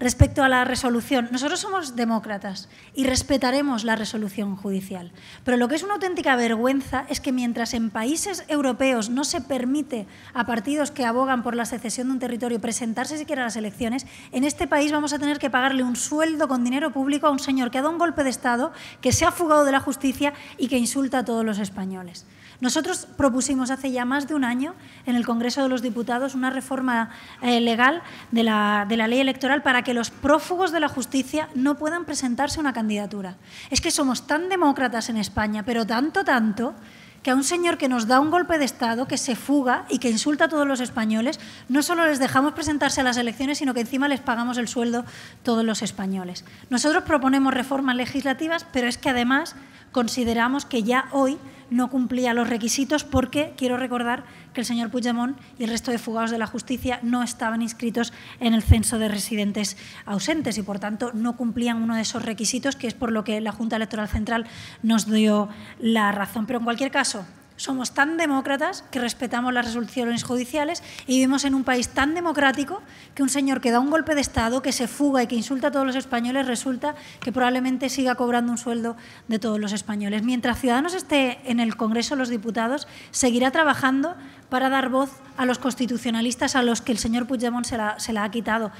Respecto a la resolución, nosotros somos demócratas y respetaremos la resolución judicial. Pero lo que es una auténtica vergüenza es que mientras en países europeos no se permite a partidos que abogan por la secesión de un territorio presentarse siquiera a las elecciones, en este país vamos a tener que pagarle un sueldo con dinero público a un señor que ha dado un golpe de Estado, que se ha fugado de la justicia y que insulta a todos los españoles. Nosotros propusimos hace ya más de un año en el Congreso de los Diputados una reforma eh, legal de la, de la ley electoral para que que los prófugos de la justicia no puedan presentarse a una candidatura. Es que somos tan demócratas en España, pero tanto, tanto, que a un señor que nos da un golpe de Estado, que se fuga y que insulta a todos los españoles, no solo les dejamos presentarse a las elecciones, sino que encima les pagamos el sueldo todos los españoles. Nosotros proponemos reformas legislativas, pero es que además consideramos que ya hoy no cumplía los requisitos porque quiero recordar que el señor Puigdemont y el resto de fugados de la justicia no estaban inscritos en el censo de residentes ausentes y, por tanto, no cumplían uno de esos requisitos, que es por lo que la Junta Electoral Central nos dio la razón. Pero, en cualquier caso, somos tan demócratas que respetamos las resoluciones judiciales y vivimos en un país tan democrático que un señor que da un golpe de Estado, que se fuga y que insulta a todos los españoles, resulta que probablemente siga cobrando un sueldo de todos los españoles. Mientras Ciudadanos esté en el Congreso, los diputados, seguirá trabajando para dar voz a los constitucionalistas a los que el señor Puigdemont se se la ha quitado.